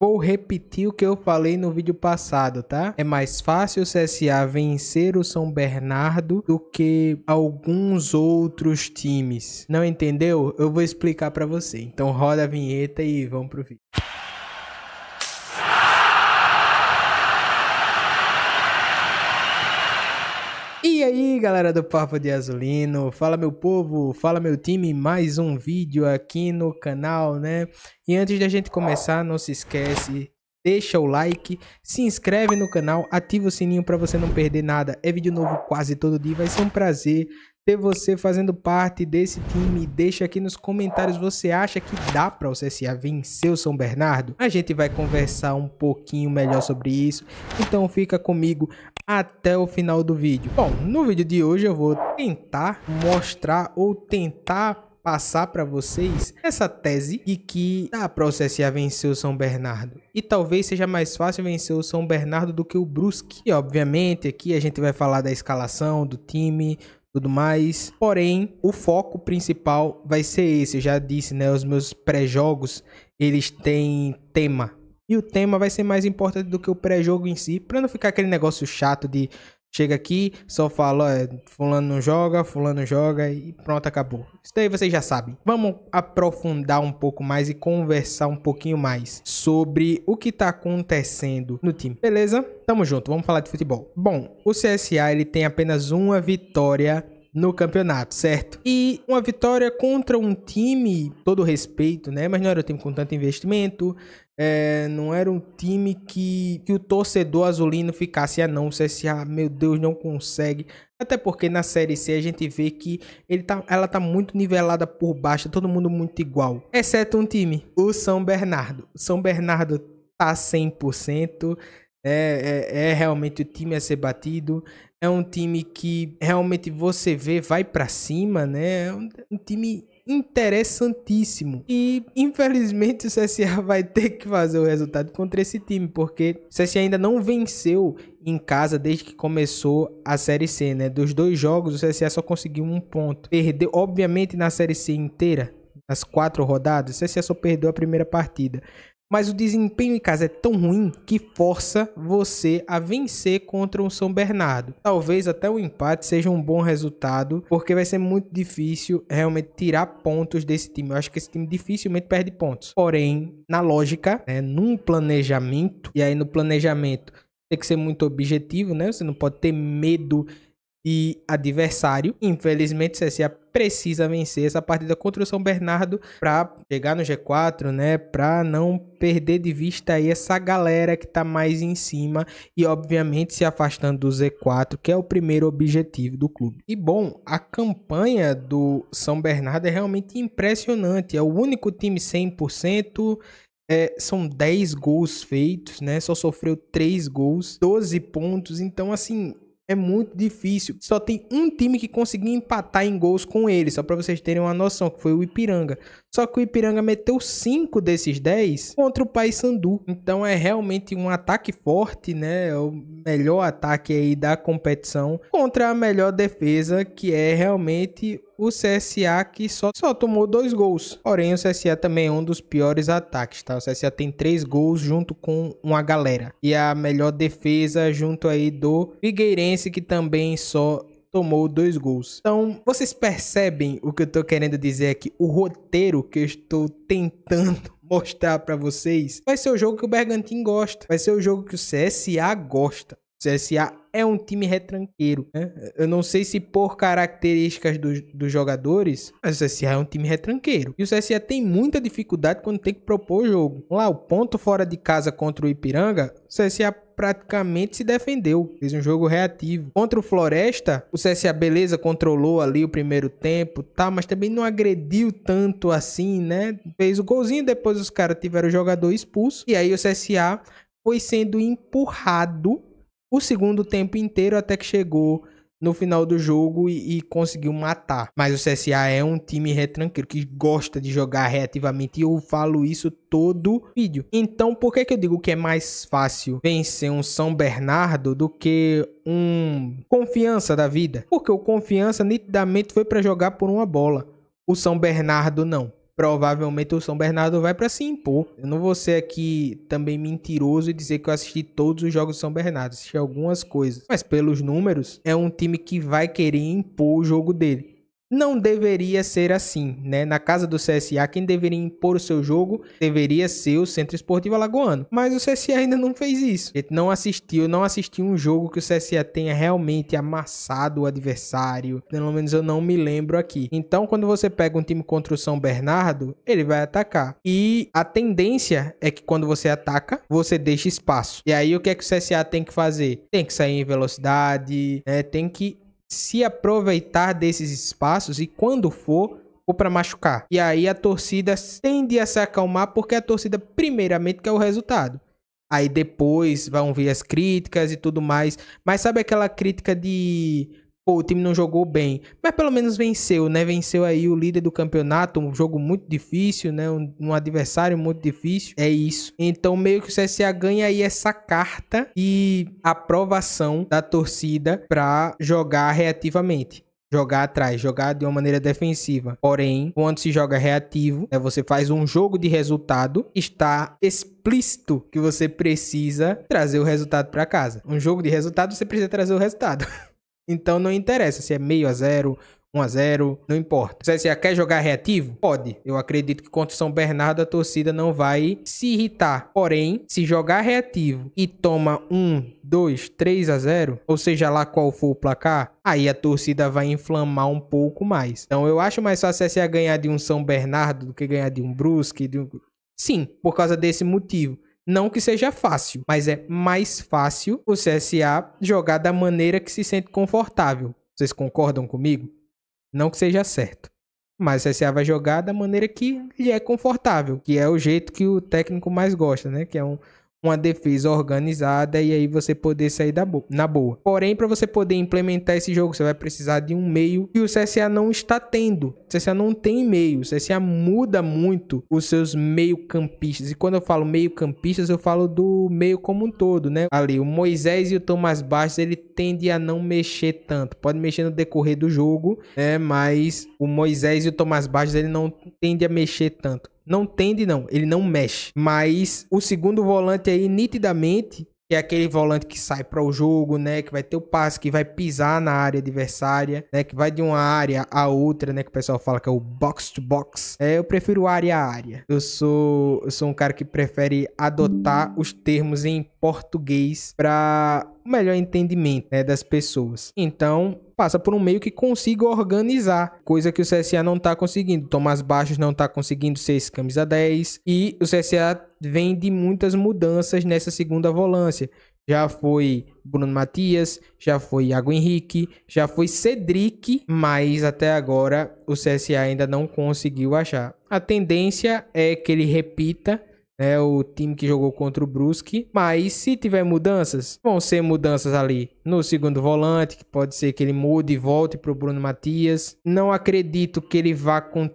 Vou repetir o que eu falei no vídeo passado, tá? É mais fácil o CSA vencer o São Bernardo do que alguns outros times. Não entendeu? Eu vou explicar para você. Então roda a vinheta e vamos pro vídeo. E aí, galera do Papo de Azulino, fala meu povo, fala meu time, mais um vídeo aqui no canal, né? E antes da gente começar, não se esquece, deixa o like, se inscreve no canal, ativa o sininho para você não perder nada. É vídeo novo quase todo dia, vai ser um prazer ter você fazendo parte desse time. Deixa aqui nos comentários, você acha que dá para o CSA vencer o São Bernardo? A gente vai conversar um pouquinho melhor sobre isso, então fica comigo até o final do vídeo. Bom, no vídeo de hoje eu vou tentar mostrar ou tentar passar para vocês essa tese de que dá para o vencer o São Bernardo. E talvez seja mais fácil vencer o São Bernardo do que o Brusque. E obviamente aqui a gente vai falar da escalação, do time, tudo mais. Porém, o foco principal vai ser esse. Eu já disse, né? Os meus pré-jogos, eles têm tema. E o tema vai ser mais importante do que o pré-jogo em si, para não ficar aquele negócio chato de chega aqui, só fala, ó, é, fulano não joga, fulano joga e pronto, acabou. Isso daí vocês já sabem. Vamos aprofundar um pouco mais e conversar um pouquinho mais sobre o que tá acontecendo no time. Beleza? Tamo junto, vamos falar de futebol. Bom, o CSA ele tem apenas uma vitória no campeonato, certo? E uma vitória contra um time, todo respeito, né? Mas não era um time com tanto investimento, é, não era um time que, que o torcedor azulino ficasse, ah não, o CSA, meu Deus, não consegue. Até porque na Série C a gente vê que ele tá, ela tá muito nivelada por baixo, tá todo mundo muito igual. Exceto um time, o São Bernardo. O São Bernardo tá 100%, é, é, é realmente o time a ser batido. É um time que realmente você vê, vai para cima, né? É um, um time interessantíssimo. E infelizmente o CSA vai ter que fazer o resultado contra esse time, porque o CSA ainda não venceu em casa desde que começou a Série C, né? Dos dois jogos, o CSA só conseguiu um ponto. Perdeu, obviamente, na Série C inteira, nas quatro rodadas, o CSA só perdeu a primeira partida mas o desempenho em casa é tão ruim que força você a vencer contra um São Bernardo. Talvez até o empate seja um bom resultado, porque vai ser muito difícil realmente tirar pontos desse time. Eu acho que esse time dificilmente perde pontos. Porém, na lógica, né, num planejamento, e aí no planejamento tem que ser muito objetivo, né? Você não pode ter medo de adversário. Infelizmente, o CSA precisa vencer essa partida contra o São Bernardo para chegar no G4, né? Para não perder de vista aí essa galera que tá mais em cima e obviamente se afastando do Z4, que é o primeiro objetivo do clube. E bom, a campanha do São Bernardo é realmente impressionante. É o único time 100%, é, são 10 gols feitos, né? Só sofreu 3 gols, 12 pontos. Então, assim, é muito difícil. Só tem um time que conseguiu empatar em gols com ele, só para vocês terem uma noção, que foi o Ipiranga. Só que o Ipiranga meteu 5 desses 10 contra o Paysandu. Então é realmente um ataque forte, né? É o melhor ataque aí da competição contra a melhor defesa, que é realmente o CSA que só, só tomou dois gols. Porém, o CSA também é um dos piores ataques, tá? O CSA tem três gols junto com uma galera. E a melhor defesa junto aí do Figueirense, que também só tomou dois gols. Então, vocês percebem o que eu tô querendo dizer aqui? O roteiro que eu estou tentando mostrar para vocês vai ser o jogo que o Bergantin gosta, vai ser o jogo que o CSA gosta. CSA é um time retranqueiro. Né? Eu não sei se por características do, dos jogadores, mas o CSA é um time retranqueiro. E o CSA tem muita dificuldade quando tem que propor o jogo. Lá, o ponto fora de casa contra o Ipiranga, o CSA praticamente se defendeu, fez um jogo reativo. Contra o Floresta, o CSA beleza controlou ali o primeiro tempo, tá, mas também não agrediu tanto assim, né? Fez o golzinho, depois os caras tiveram o jogador expulso e aí o CSA foi sendo empurrado o segundo tempo inteiro até que chegou no final do jogo e, e, conseguiu matar. Mas o CSA é um time retranqueiro que gosta de jogar reativamente e eu falo isso todo vídeo. Então, por que, que eu digo que é mais fácil vencer um São Bernardo do que um Confiança da vida? Porque o Confiança nitidamente foi para jogar por uma bola. O São Bernardo não provavelmente o São Bernardo vai para se impor. Eu não vou ser aqui também mentiroso e dizer que eu assisti todos os jogos do São Bernardo, assisti algumas coisas, mas pelos números é um time que vai querer impor o jogo dele não deveria ser assim, né? Na casa do CSA, quem deveria impor o seu jogo deveria ser o Centro Esportivo Alagoano. Mas o CSA ainda não fez isso. gente não assistiu, não assistiu um jogo que o CSA tenha realmente amassado o adversário. Pelo menos eu não me lembro aqui. Então, quando você pega um time contra o São Bernardo, ele vai atacar. E a tendência é que quando você ataca, você deixa espaço. E aí o que é que o CSA tem que fazer? Tem que sair em velocidade, né? Tem que se aproveitar desses espaços e quando for for para machucar. E aí a torcida tende a se acalmar porque a torcida primeiramente quer o resultado. Aí depois vão vir as críticas e tudo mais. Mas sabe aquela crítica de pô, o time não jogou bem, mas pelo menos venceu, né? Venceu aí o líder do campeonato, um jogo muito difícil, né? Um, um, adversário muito difícil. É isso. Então, meio que o CSA ganha aí essa carta e aprovação da torcida para jogar reativamente. Jogar atrás, jogar de uma maneira defensiva. Porém, quando se joga reativo, né, você faz um jogo de resultado, está explícito que você precisa trazer o resultado para casa. Um jogo de resultado, você precisa trazer o resultado. Então não interessa se é meio a zero, 1 a 0 não importa. Se você quer jogar reativo, pode. Eu acredito que contra o São Bernardo a torcida não vai se irritar. Porém, se jogar reativo e toma 1, 2, 3 a 0, ou seja lá qual for o placar, aí a torcida vai inflamar um pouco mais. Então eu acho mais fácil a é ganhar de um São Bernardo do que ganhar de um Brusque, de um... Sim, por causa desse motivo. Não que seja fácil, mas é mais fácil o CSA jogar da maneira que se sente confortável. Vocês concordam comigo? Não que seja certo. Mas o CSA vai jogar da maneira que lhe é confortável, que é o jeito que o técnico mais gosta, né? Que é um, uma defesa organizada e aí você poder sair bo na boa. Porém, para você poder implementar esse jogo, você vai precisar de um meio e o CSA não está tendo. O CSA não tem meio. O CSA muda muito os seus meio-campistas. E quando eu falo meio-campistas, eu falo do meio como um todo, né? Ali, o Moisés e o Tomás Bastos, ele tende a não mexer tanto. Pode mexer no decorrer do jogo, né? Mas o Moisés e o Tomás Bastos, ele não tende a mexer tanto. Não tende, não. Ele não mexe. Mas o segundo volante aí, nitidamente, que é aquele volante que sai para o jogo, né, que vai ter o passe, que vai pisar na área adversária, né, que vai de uma área a outra, né, que o pessoal fala que é o box to box. É, eu prefiro área a área. Eu sou eu sou um cara que prefere adotar os termos em português para melhor entendimento né, das pessoas. Então, passa por um meio que consiga organizar, coisa que o CSA não está conseguindo. Tomás Baixos não está conseguindo ser esse camisa 10 e o CSA vem de muitas mudanças nessa segunda volância. Já foi Bruno Matias, já foi Iago Henrique, já foi Cedric, mas até agora o CSA ainda não conseguiu achar. A tendência é que ele repita né, o time que jogou contra o Brusque. Mas se tiver mudanças, vão ser mudanças ali no segundo volante, que pode ser que ele mude e volte para o Bruno Matias. Não acredito que ele vá com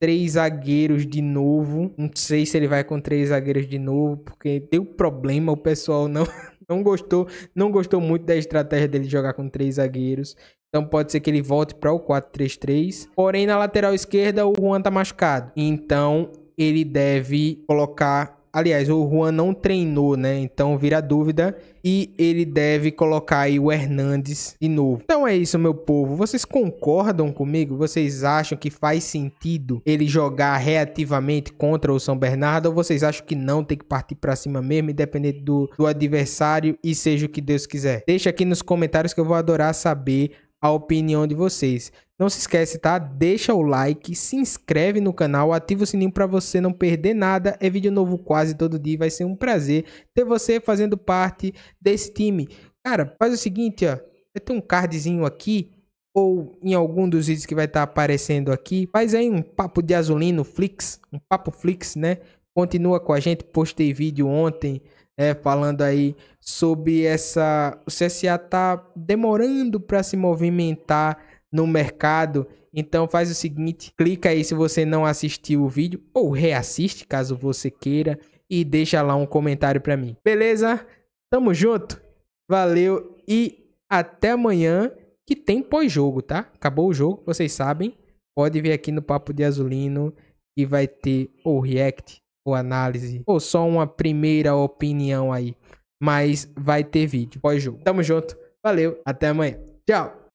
três zagueiros de novo. Não sei se ele vai com três zagueiros de novo, porque deu problema, o pessoal não, não gostou, não gostou muito da estratégia dele jogar com três zagueiros. Então pode ser que ele volte para o 4-3-3. Porém, na lateral esquerda, o Juan tá machucado. Então, ele deve colocar. Aliás, o Juan não treinou, né? Então vira dúvida. E ele deve colocar aí o Hernandes de novo. Então é isso, meu povo. Vocês concordam comigo? Vocês acham que faz sentido ele jogar reativamente contra o São Bernardo? Ou vocês acham que não tem que partir para cima mesmo, independente do, do adversário e seja o que Deus quiser? Deixa aqui nos comentários que eu vou adorar saber a opinião de vocês. Não se esquece, tá? Deixa o like, se inscreve no canal, ativa o sininho para você não perder nada. É vídeo novo quase todo dia, vai ser um prazer ter você fazendo parte desse time. Cara, faz o seguinte, ó. Eu tenho um cardzinho aqui ou em algum dos vídeos que vai estar tá aparecendo aqui. Faz aí um papo de azulino Flix, um papo Flix, né? Continua com a gente, postei vídeo ontem é, falando aí sobre essa. O CSA tá demorando para se movimentar no mercado. Então faz o seguinte, clica aí se você não assistiu o vídeo ou reassiste caso você queira e deixa lá um comentário para mim. Beleza? Tamo junto. Valeu e até amanhã que tem pós-jogo, tá? Acabou o jogo, vocês sabem. Pode vir aqui no Papo de Azulino que vai ter ou react ou análise ou só uma primeira opinião aí, mas vai ter vídeo pós-jogo. Tamo junto. Valeu, até amanhã. Tchau.